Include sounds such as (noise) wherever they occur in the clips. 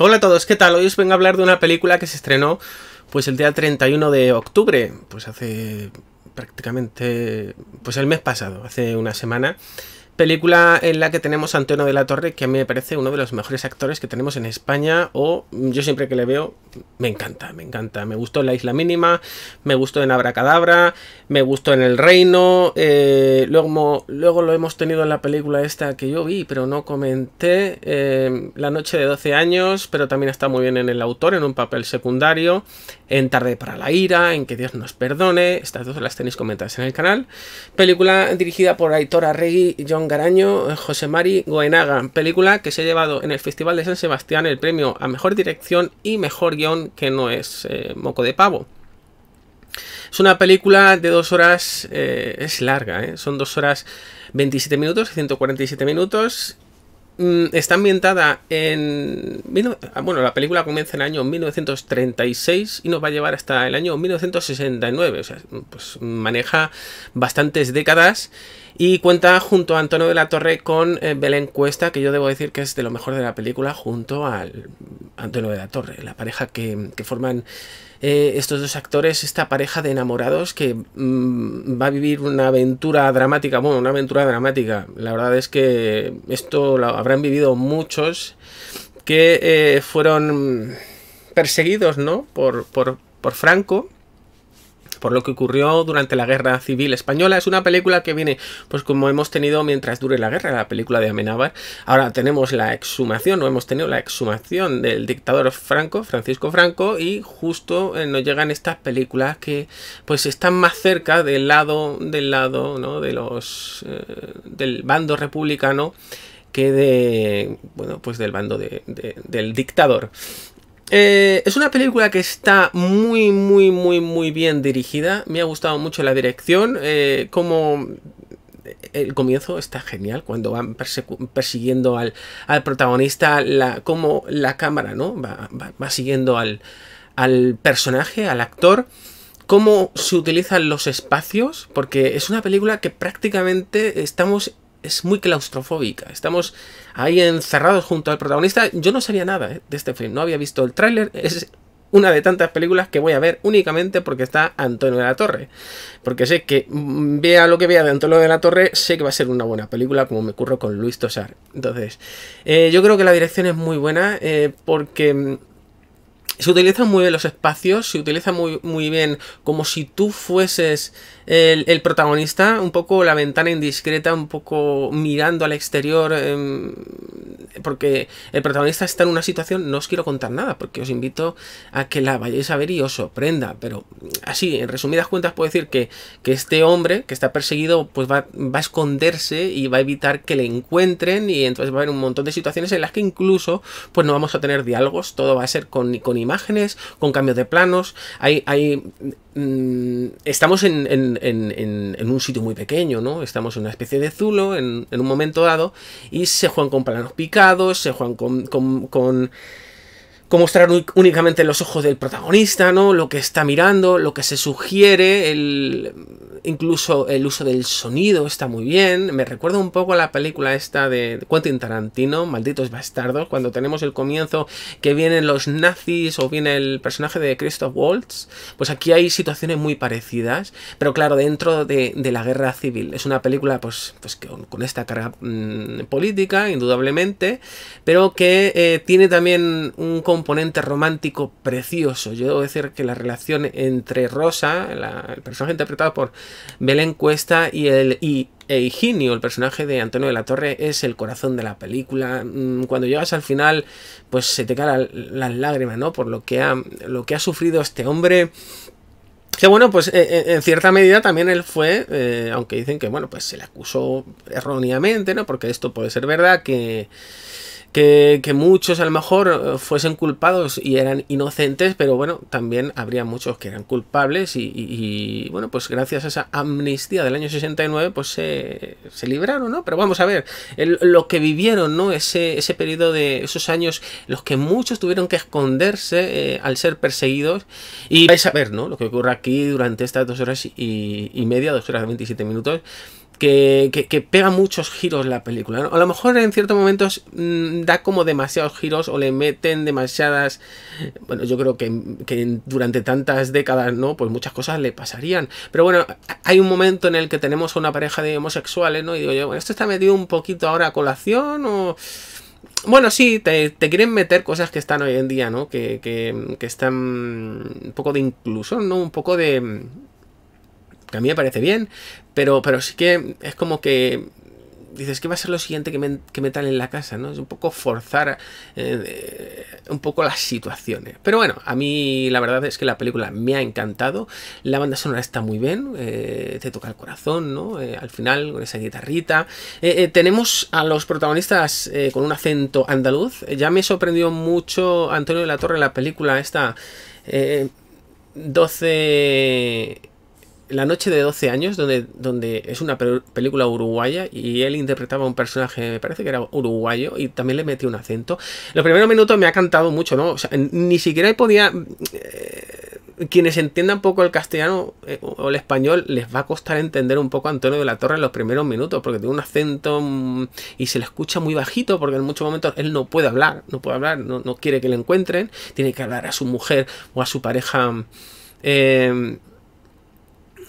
Hola a todos, ¿qué tal? Hoy os vengo a hablar de una película que se estrenó pues el día 31 de octubre, pues hace prácticamente pues el mes pasado, hace una semana Película en la que tenemos a Antonio de la Torre, que a mí me parece uno de los mejores actores que tenemos en España, o mm, yo siempre que le veo, me encanta, me encanta. Me gustó en La Isla Mínima, me gustó en Abracadabra, me gustó en El Reino, eh, luego, luego lo hemos tenido en la película esta que yo vi, pero no comenté, em, La Noche de 12 años, pero también está muy bien en El Autor, en un papel secundario, en Tarde para la Ira, en Que Dios nos perdone, estas dos las tenéis comentadas en el canal. Película dirigida por Aitor Arregui y John Garaño, José Mari Goenaga, película que se ha llevado en el Festival de San Sebastián el premio a Mejor Dirección y Mejor Guión, que no es eh, moco de pavo. Es una película de dos horas, eh, es larga, eh, son dos horas 27 minutos, 147 minutos, Mm, está ambientada en. Ah, bueno, la película comienza en el año 1936 y nos va a llevar hasta el año 1969. O sea, pues maneja bastantes décadas y cuenta junto a Antonio de la Torre con eh, Belén Cuesta, que yo debo decir que es de lo mejor de la película, junto al Antonio de la Torre, la pareja que, que forman eh, estos dos actores, esta pareja de enamorados que mm, va a vivir una aventura dramática, bueno, una aventura dramática. La verdad es que esto lo habrán vivido muchos que eh, fueron perseguidos, ¿no? Por, por, por Franco por lo que ocurrió durante la Guerra Civil Española. Es una película que viene, pues como hemos tenido mientras dure la guerra, la película de Amenábar. Ahora tenemos la exhumación, no hemos tenido la exhumación del dictador Franco, Francisco Franco, y justo eh, nos llegan estas películas que pues están más cerca del lado, del lado, De los, eh, del bando republicano que de, bueno, pues del bando del dictador. Eh, es una película que está muy, muy, muy, muy bien dirigida. Me ha gustado mucho la dirección. Eh, como eh, el comienzo está genial cuando van persiguiendo al, protagonista, la, como la cámara, ¿no? Va, siguiendo al, al, personaje, al actor, cómo se utilizan los espacios, porque es una película que prácticamente estamos es muy claustrofóbica. Estamos ahí encerrados junto al protagonista. Yo no sabía nada eh, de este film, no había visto el tráiler. Es una de tantas películas que voy a ver únicamente porque está Antonio de la Torre. Porque sé que mm, vea lo que vea de Antonio de la Torre, sé que va a ser una buena película, como me ocurre con Luis Tosar. Entonces, eh, yo creo que la dirección es muy buena eh, porque mm, se utilizan muy bien los espacios, se utiliza muy, muy bien como si tú fueses el, protagonista, un poco la ventana indiscreta, un poco mirando al exterior, em, porque el protagonista está en una situación, no os quiero contar nada, porque os invito a que la vayáis a ver y os sorprenda. Pero mm, así, en resumidas cuentas, puedo decir que, este hombre que está perseguido, pues va, a esconderse y va a evitar que le encuentren. Y entonces va a haber un montón de situaciones en las que incluso pues no vamos a tener diálogos, todo va a ser con, con imágenes, con cambios de planos. Hay, hay mm, estamos en, un sitio muy pequeño, ¿no? Estamos en una especie de zulo en, un momento dado y se juegan con planos picados se juegan con, con, mostrar únicamente los ojos del protagonista, ¿no? Lo que está mirando, lo que se sugiere, el, Incluso el uso del sonido está muy bien. Me recuerda un poco a la película esta de Quentin Tarantino, Malditos Bastardos, cuando tenemos el comienzo que vienen los nazis o viene el personaje de Christoph Waltz. Pues aquí hay situaciones muy parecidas, pero claro, dentro de, la guerra civil. Es una película pues, pues con, esta carga mm, política, indudablemente, pero que eh, tiene también un componente romántico precioso. Yo debo decir que la relación entre Rosa, el personaje interpretado por la encuesta y, el, y e el personaje de Antonio de la Torre, es el corazón de la película. Mm, cuando llegas al final, pues se te caen las lágrimas, ¿no? Por lo que ha, lo que ha sufrido este hombre. Que bueno, pues e, e, en cierta medida también él fue, eh, aunque dicen que bueno, pues se le acusó erróneamente, ¿no? Porque esto puede ser verdad, que, que, muchos a lo mejor eh, fuesen culpados y eran inocentes, pero bueno, también habría muchos que eran culpables y, bueno, pues gracias a esa amnistía del año 69 pues se, se libraron, ¿no? Pero vamos a ver, lo que vivieron, ¿no? Ese, ese periodo de esos años, los que muchos tuvieron que esconderse eh, al ser perseguidos y vais a ver, ¿no? Lo que ocurre aquí durante estas dos horas y, media, dos horas 27 minutos, que, pega muchos giros la película. A lo mejor en ciertos momentos mm, da como demasiados giros o le meten demasiadas. Bueno, yo creo que, durante tantas décadas, ¿no? Pues muchas cosas le pasarían. Pero bueno, hay un momento en el que tenemos una pareja de homosexuales, ¿no? Y digo yo, bueno, esto está metido un poquito ahora a colación o. Bueno, sí, te, quieren meter cosas que están hoy en día, ¿no? Que, que están un poco de inclusión, ¿no? Un poco de que a mí me parece bien, pero, pero sí que es como que dices, ¿qué va a ser lo siguiente que, me, que metan en la casa? ¿no? Es un poco forzar eh, eh, un poco las situaciones. Pero bueno, a mí la verdad es que la película me ha encantado. La banda sonora está muy bien, eh, te toca el corazón, ¿no? al final, con esa guitarrita. tenemos a los protagonistas con un acento andaluz. Ya me sorprendió mucho Antonio de la Torre en la película esta. 12 la noche de 12 años, donde, donde es una película uruguaya y él interpretaba un personaje, me parece que era uruguayo, y también le metió un acento. Los primeros minutos me ha cantado mucho, ¿no? O sea, ni siquiera podía... Eh, quienes entiendan poco el castellano eh, o el español, les va a costar entender un poco a Antonio de la Torre en los primeros minutos, porque tiene un acento mm, y se le escucha muy bajito, porque en muchos momentos él no puede hablar, no puede hablar, no, no quiere que le encuentren, tiene que hablar a su mujer o a su pareja. Eh,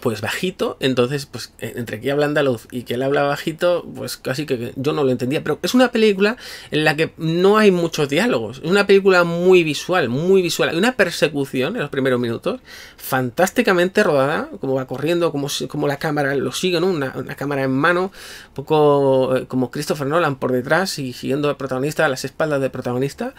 pues bajito, entonces pues e, entre que habla andaluz y que él habla bajito, pues casi que yo no lo entendía, pero es una película en la que no hay muchos diálogos, es una película muy visual, muy visual, hay una persecución en los primeros minutos, fantásticamente rodada, como va corriendo, como, como la cámara lo sigue, ¿no? una, cámara en mano, un poco eh, como Christopher Nolan por detrás y siguiendo al protagonista, a las espaldas del protagonista,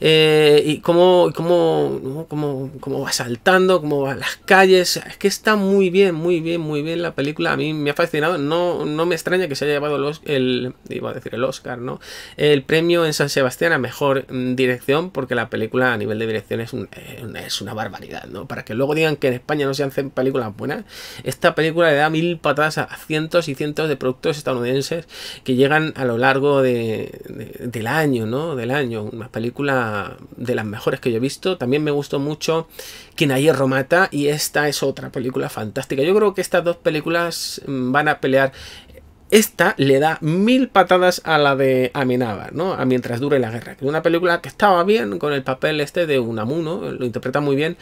eh, y cómo como, como va saltando, como va a las calles, es que está muy bien muy bien, muy bien la película. A mí me ha fascinado. No, no me extraña que se haya llevado el, el a decir el Oscar, ¿no? El premio en San Sebastián a mejor mm, dirección, porque la película a nivel de dirección eh, es, una barbaridad, ¿no? Para que luego digan que en España no se hacen películas buenas, esta película le da mil patadas a cientos y cientos de productos estadounidenses que llegan a lo largo del año, ¿no? Del año. Una película de las mejores que yo he visto. También me gustó mucho Quien ayer Romata y esta es otra película fantástica yo creo que estas dos películas mm, van a pelear esta le da mil patadas a la de Amenábar, ¿no? A Mientras dure la guerra. una película que estaba bien con el papel este de Unamuno, lo interpreta muy bien,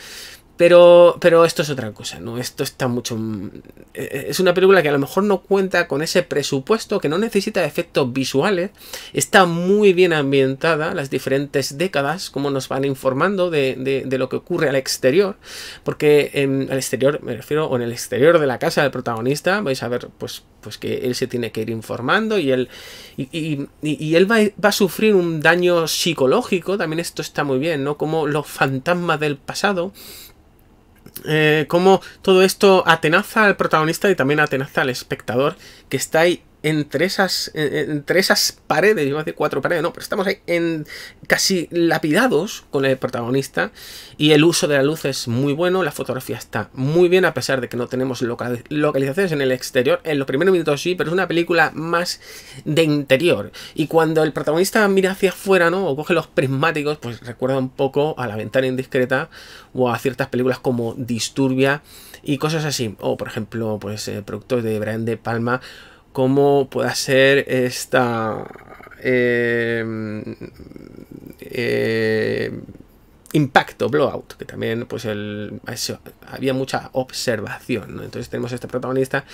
pero, pero esto es otra cosa, ¿no? Esto está mucho... Eh, eh, es una película que a lo mejor no cuenta con ese presupuesto, que no necesita efectos visuales. Está muy bien ambientada, las diferentes décadas, como nos van informando de, de, lo que ocurre al exterior. Porque en el exterior, me refiero, o en el exterior de la casa del protagonista, vais a ver, pues, pues que él se tiene que ir informando y él, y, él va, va a sufrir un daño psicológico. También esto está muy bien, ¿no? Como los fantasmas del pasado eh, cómo todo esto atenaza al protagonista y también atenaza al espectador que está ahí entre esas, entre esas paredes, yo a de cuatro paredes, no, pero estamos ahí en, casi lapidados con el protagonista y el uso de la luz es muy bueno, la fotografía está muy bien a pesar de que no tenemos localizaciones en el exterior, en los primeros minutos sí, pero es una película más de interior y cuando el protagonista mira hacia afuera, ¿no? O coge los prismáticos, pues recuerda un poco a la ventana indiscreta o a ciertas películas como Disturbia y cosas así, o por ejemplo, pues eh, productos de Brian De Palma cómo pueda ser esta em, em, impacto, blowout, que también pues había mucha observación, Entonces tenemos a este protagonista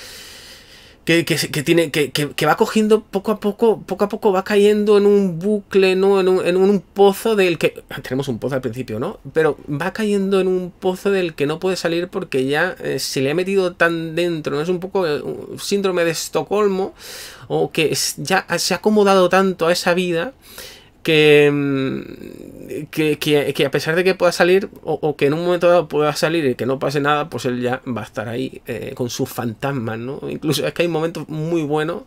que, que, que tiene, que, que, va cogiendo poco a poco, poco a poco va cayendo en un bucle, ¿no? En un, en un pozo del que. (laughs) Tenemos un pozo al principio, ¿no? Pero va cayendo en un pozo del que no puede salir porque ya eh, se le ha metido tan dentro, ¿no? Es un poco eh, síndrome de Estocolmo, o que ya se ha acomodado tanto a esa vida Mm, que, que, a pesar de que pueda salir o, que en un momento dado pueda salir y que no pase nada, pues él ya va a estar ahí eh, con sus fantasmas, ¿no? Incluso es que hay momentos muy buenos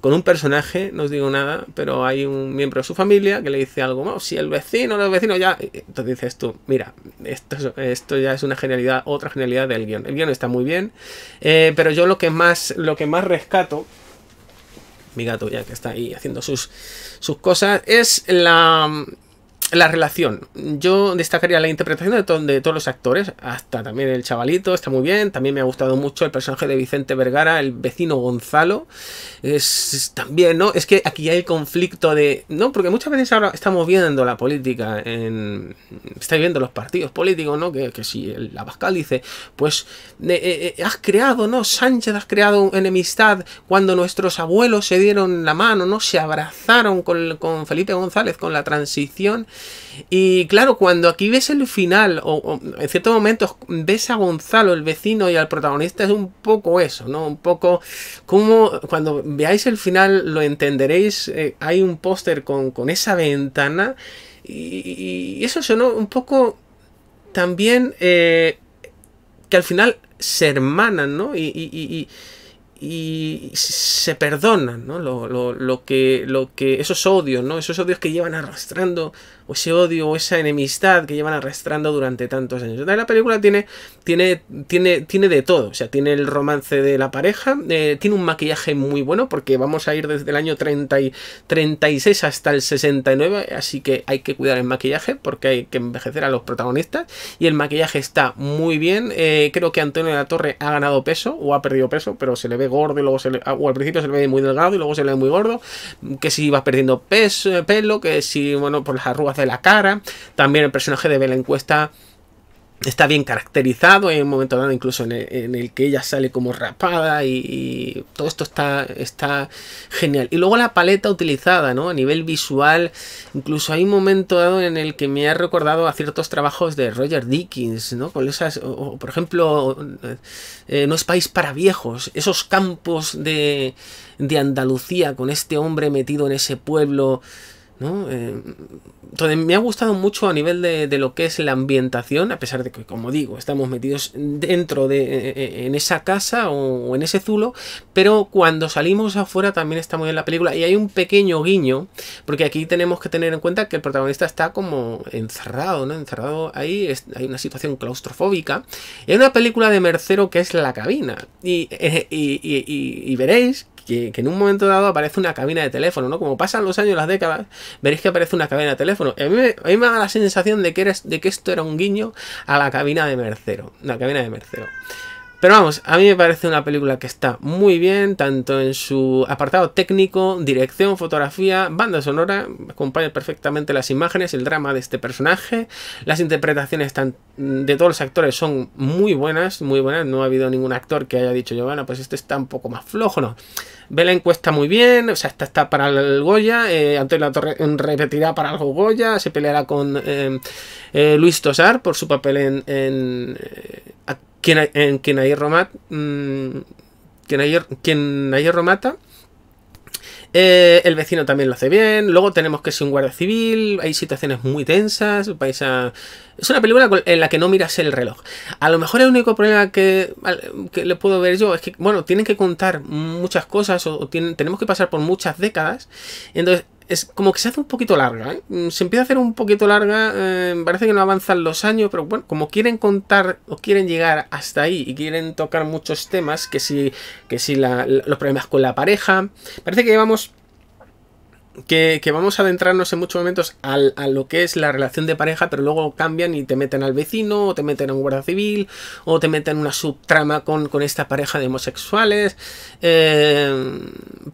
con un personaje, no os digo nada, pero hay un miembro de su familia que le dice algo, no, si el vecino, los vecinos ya... Entonces dices tú, mira, esto, esto ya es una genialidad, otra genialidad del guión. El guión está muy bien, eh, pero yo lo que más, lo que más rescato mi gato ya que está ahí haciendo sus, sus cosas, es la la relación. Yo destacaría la interpretación de, todos los actores, hasta también el chavalito, está muy bien. También me ha gustado mucho el personaje de Vicente Vergara, el vecino Gonzalo. Es, también, ¿no? Es que aquí hay conflicto de. No, porque muchas veces ahora estamos viendo la política en. Estáis viendo los partidos políticos, ¿no? Que, que si el Pascal dice, pues eh, eh, eh, has creado, ¿no? Sánchez, has creado enemistad cuando nuestros abuelos se dieron la mano, ¿no? Se abrazaron con Felipe González, con la transición y claro, cuando aquí ves el final, o, en ciertos momentos ves a Gonzalo, el vecino y al protagonista, es un poco eso, ¿no? Un poco como cuando veáis el final lo entenderéis, eh, hay un póster con, esa ventana y, eso sonó un poco también eh, que al final se hermanan, ¿no? y, se perdonan, ¿no? Lo, que, lo que, esos odios, ¿no? Esos odios que llevan arrastrando o ese odio esa enemistad que llevan arrastrando durante tantos años. la película tiene, tiene, tiene, tiene de todo, o sea, tiene el romance de la pareja, eh, tiene un maquillaje muy bueno porque vamos a ir desde el año 30 36 hasta el 69, así que hay que cuidar el maquillaje porque hay que envejecer a los protagonistas y el maquillaje está muy bien. Eh, creo que Antonio de la Torre ha ganado peso o ha perdido peso, pero se le ve gordo luego se ah, o al principio se le ve muy delgado y luego se le ve muy gordo, que si vas perdiendo peso, pelo, que si bueno, por las arrugas de la cara. También el personaje de Bella Encuesta está bien caracterizado. Hay un momento dado incluso en el, que ella sale como rapada y, todo esto está, está genial. Y luego la paleta utilizada, ¿no? A nivel visual, incluso hay un momento dado en el que me ha recordado a ciertos trabajos de Roger Dickens, ¿no? Con esas, por ejemplo, eh, No es país para viejos, esos campos de, de Andalucía con este hombre metido en ese pueblo entonces eh, me ha gustado mucho a nivel de, lo que es la ambientación, a pesar de que, como digo, estamos metidos dentro de e, e, e, en esa casa o, en ese zulo, pero cuando salimos afuera también estamos en la película y hay un pequeño guiño, porque aquí tenemos que tener en cuenta que el protagonista está como encerrado, ¿no? Encerrado ahí, hay una situación claustrofóbica. en una película de Mercero que es La Cabina y eh, veréis que, en un momento dado aparece una cabina de teléfono, ¿no? Como pasan los años, las décadas, veréis que aparece una cabina de teléfono. A mí, me, da la sensación de que, eres, de que esto era un guiño a la cabina de Mercero. La cabina de Mercero. Pero vamos, a mí me parece una película que está muy bien, tanto en su apartado técnico, dirección, fotografía, banda sonora, acompaña perfectamente las imágenes, el drama de este personaje, las interpretaciones de todos los actores son muy buenas, muy buenas, no ha habido ningún actor que haya dicho, yo, bueno, pues este está un poco más flojo, ¿no? Ve cuesta muy bien, o sea, está, está para el Goya, eh, Antonio La repetirá para algo Goya, se peleará con eh, eh, Luis Tosar por su papel en... en quien, en quien ayer Romat, mm, quien ayer, quien Romata, eh, el vecino también lo hace bien. Luego tenemos que ser un guardia civil. Hay situaciones muy tensas. Es una película en la que no miras el reloj. A lo mejor el único problema que, que le puedo ver yo es que, bueno, tienen que contar muchas cosas o, tenemos que pasar por muchas décadas. Entonces, es como que se hace un poquito larga, ¿eh? Mm, se empieza a hacer un poquito larga, eh, parece que no avanzan los años, pero bueno, como quieren contar o quieren llegar hasta ahí y quieren tocar muchos temas, que si, que si los problemas con la pareja, parece que llevamos que, vamos a adentrarnos en muchos momentos a lo que es la relación de pareja, pero luego cambian y te meten al vecino, o te meten a un guardia civil, o te meten una subtrama con, esta pareja de homosexuales. Eh,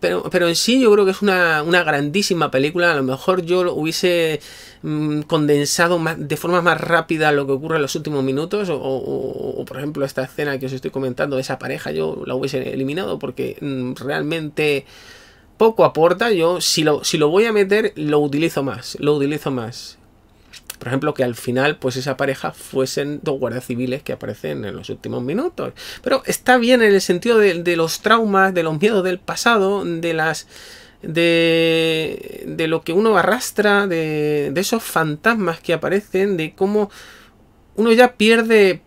pero, pero en sí yo creo que es una, grandísima película. A lo mejor yo lo hubiese mm, condensado más, de forma más rápida lo que ocurre en los últimos minutos, o, por ejemplo esta escena que os estoy comentando, esa pareja, yo la hubiese eliminado porque mm, realmente poco aporta. Yo, si lo, si lo voy a meter, lo utilizo más. Lo utilizo más. Por ejemplo, que al final, pues esa pareja fuesen dos guardias civiles que aparecen en los últimos minutos. Pero está bien en el sentido de, los traumas, de los miedos del pasado, de las. De, de lo que uno arrastra, de, de esos fantasmas que aparecen, de cómo uno ya pierde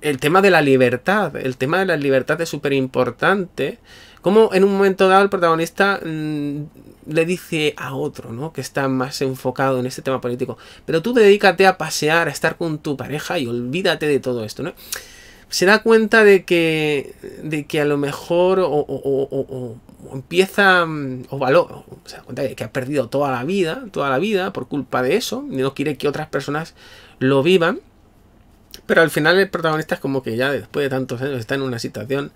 el tema de la libertad. El tema de la libertad es súper importante. Como en un momento dado el protagonista mm, le dice a otro, ¿no? Que está más enfocado en este tema político. Pero tú dedícate a pasear, a estar con tu pareja y olvídate de todo esto, ¿no? Se da cuenta de que, de que a lo mejor o, empieza mm, o valor, se da cuenta de que ha perdido toda la vida, toda la vida por culpa de eso, y no quiere que otras personas lo vivan. Pero al final el protagonista es como que ya después de tantos años está en una situación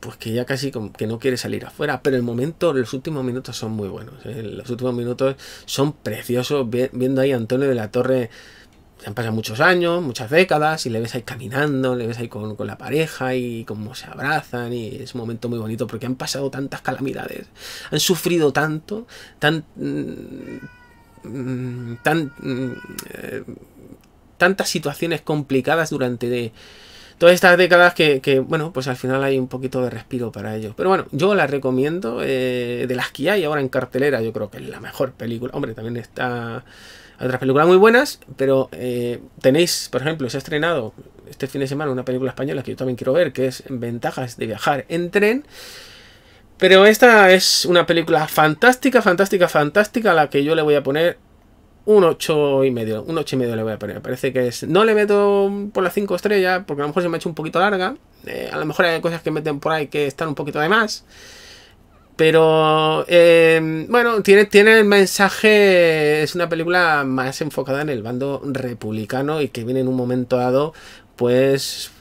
pues que ya casi como que no quiere salir afuera. Pero el momento, los últimos minutos son muy buenos. ¿eh? Los últimos minutos son preciosos. Viendo ahí a Antonio de la Torre, han pasado muchos años, muchas décadas, y le ves ahí caminando, le ves ahí con, la pareja y cómo se abrazan. Y es un momento muy bonito porque han pasado tantas calamidades, han sufrido tanto, tan. Mm, tan. Mm, eh, tantas situaciones complicadas durante todas estas décadas que, bueno, pues al final hay un poquito de respiro para ellos. Pero bueno, yo la recomiendo eh, de las que hay ahora en cartelera, yo creo que es la mejor película. Hombre, también está otras películas muy buenas, pero eh, tenéis, por ejemplo, se ha estrenado este fin de semana una película española que yo también quiero ver, que es Ventajas de viajar en tren. Pero esta es una película fantástica, fantástica, fantástica, a la que yo le voy a poner un 8 y medio, un 8 y medio le voy a poner, parece que es, no le meto por las 5 estrellas, porque a lo mejor se me ha hecho un poquito larga, eh, a lo mejor hay cosas que meten por ahí que están un poquito de más, pero eh, bueno, tiene, tiene el mensaje, es una película más enfocada en el bando republicano y que viene en un momento dado, pues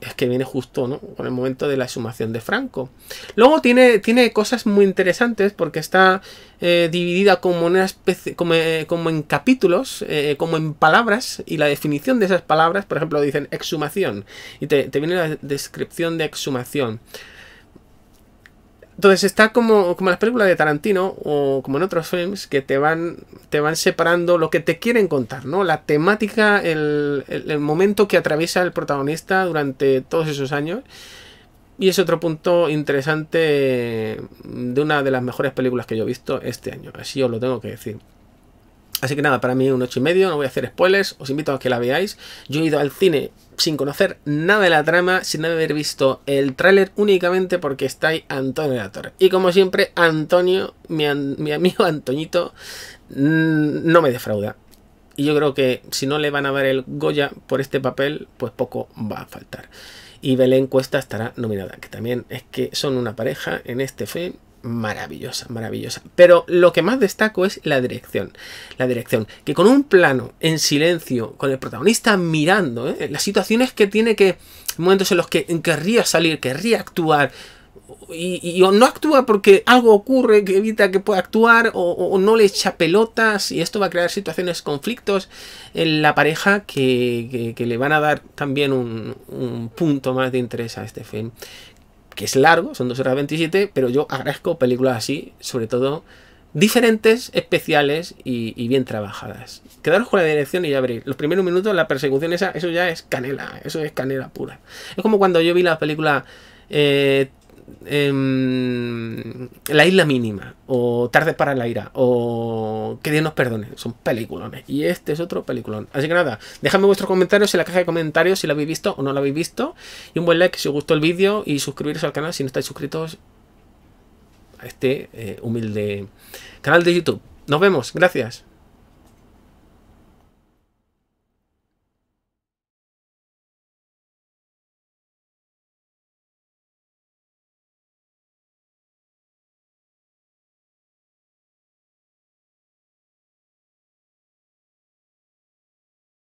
es que viene justo ¿no? con el momento de la exhumación de Franco. Luego tiene, tiene cosas muy interesantes porque está eh, dividida como, una especie, como, eh, como en capítulos, eh, como en palabras y la definición de esas palabras, por ejemplo, dicen exhumación y te, te viene la descripción de exhumación. Entonces está como, como en las películas de Tarantino o como en otros films que te van, te van separando lo que te quieren contar, ¿no? La temática, el momento que atraviesa el protagonista durante todos esos años. Y es otro punto interesante de una de las mejores películas que yo he visto este año. Así os lo tengo que decir. Así que nada, para mí un 8 y medio, no voy a hacer spoilers, os invito a que la veáis. Yo he ido al cine sin conocer nada de la trama, sin haber visto el tráiler únicamente porque está ahí Antonio de la Torre. Y como siempre, Antonio, mi, amigo Antoñito, mm, no me defrauda. Y yo creo que si no le van a dar el Goya por este papel, pues poco va a faltar. Y Belén Cuesta estará nominada, que también es que son una pareja en este film maravillosa, maravillosa. Pero lo que más destaco es la dirección. La dirección, que con un plano en silencio, con el protagonista mirando, ¿eh? las situaciones que tiene que, momentos en los que querría salir, querría actuar, y, no actúa porque algo ocurre que evita que pueda actuar, o, no le echa pelotas, y esto va a crear situaciones, conflictos en la pareja que, que, le van a dar también un, un punto más de interés a este film que es largo, son 2 horas 27, pero yo agradezco películas así, sobre todo diferentes, especiales y, bien trabajadas. Quedaros con la dirección y ya veréis. Los primeros minutos, la persecución esa, eso ya es canela, eso es canela pura. Es como cuando yo vi la película eh, Em, la Isla Mínima, o Tarde para la Ira, o Que Dios nos perdone, son peliculones. Y este es otro peliculón. Así que nada, dejadme vuestros comentarios en la caja de comentarios si lo habéis visto o no lo habéis visto. Y un buen like si os gustó el vídeo y suscribiros al canal si no estáis suscritos a este eh, humilde canal de YouTube. Nos vemos, gracias.